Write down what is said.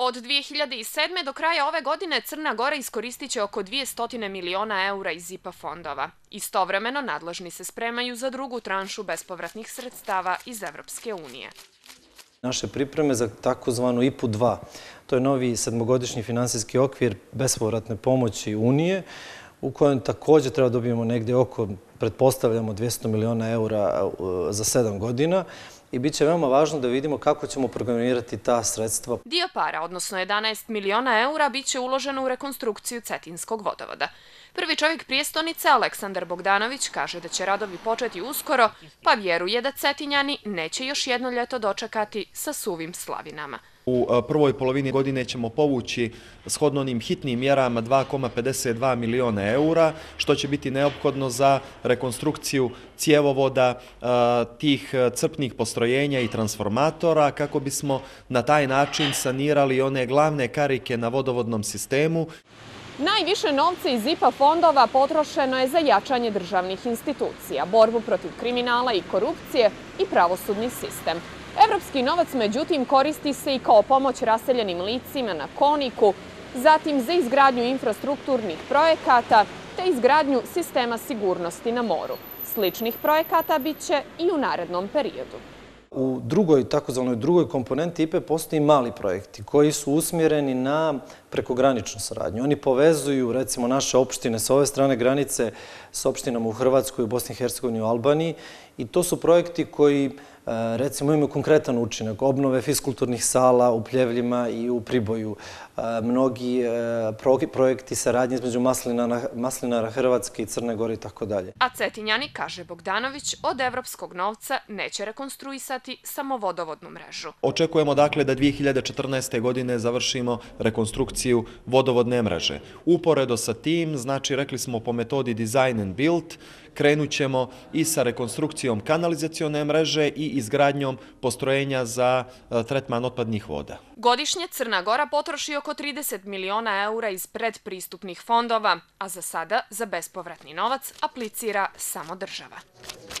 Od 2007. do kraja ove godine Crna Gora iskoristit će oko 200 miliona eura iz IPA fondova. Istovremeno, nadležni se spremaju za drugu tranšu bespovratnih sredstava iz Evropske unije. Naše pripreme za takozvanu IPU-2, to je novi sedmogodišnji finansijski okvir bespovratne pomoći Unije, u kojem također treba dobijemo negde oko, pretpostavljamo, 200 miliona eura e, za sedam godina i bit će veoma važno da vidimo kako ćemo programirati ta sredstva. Dio para, odnosno 11 miliona eura, bit će uloženo u rekonstrukciju Cetinskog vodovoda. Prvi čovjek prijestonice, Aleksandar Bogdanović, kaže da će radovi početi uskoro, pa vjeruje da Cetinjani neće još jedno ljeto dočekati sa suvim slavinama. U e, prvoj polovini godine ćemo povući shodno onim hitnim mjerama 2,52 miliona eura, što će biti neophodno za rekonstrukciju cijevovoda e, tih e, crpnih postrojenja i transformatora, kako bismo na taj način sanirali one glavne karike na vodovodnom sistemu. Najviše novce iz IPA fondova potrošeno je za jačanje državnih institucija, borbu protiv kriminala i korupcije i pravosudni sistem. Evropski novac, međutim, koristi se i kao pomoć raseljenim licima na Koniku, zatim za izgradnju infrastrukturnih projekata te izgradnju sistema sigurnosti na moru. Sličnih projekata bit će i u narednom periodu. U drugoj, takozvanoj drugoj komponenti IPE postoji mali projekti koji su usmjereni na prekograničnu saradnju. Oni povezuju recimo naše opštine sa ove strane granice s opštinama u Hrvatskoj, u Bosni i Hercegovini, u Albaniji i to su projekti koji E, recimo imaju konkretan učinak obnove fiskulturnih sala u Pljevljima i u Priboju. E, mnogi e, projekti saradnje između Maslinara Hrvatske i Crne Gore i tako dalje. A Cetinjani, kaže Bogdanović, od evropskog novca neće rekonstruisati samo vodovodnu mrežu. Očekujemo dakle da 2014. godine završimo rekonstrukciju vodovodne mreže. Uporedo sa tim, znači rekli smo po metodi design and build, krenut ćemo i sa rekonstrukcijom kanalizacione mreže i izgradnjom postrojenja za e, tretman otpadnih voda. Godišnje Crna Gora potroši oko 30 miliona eura iz predpristupnih fondova, a za sada za bespovratni novac aplicira samo država.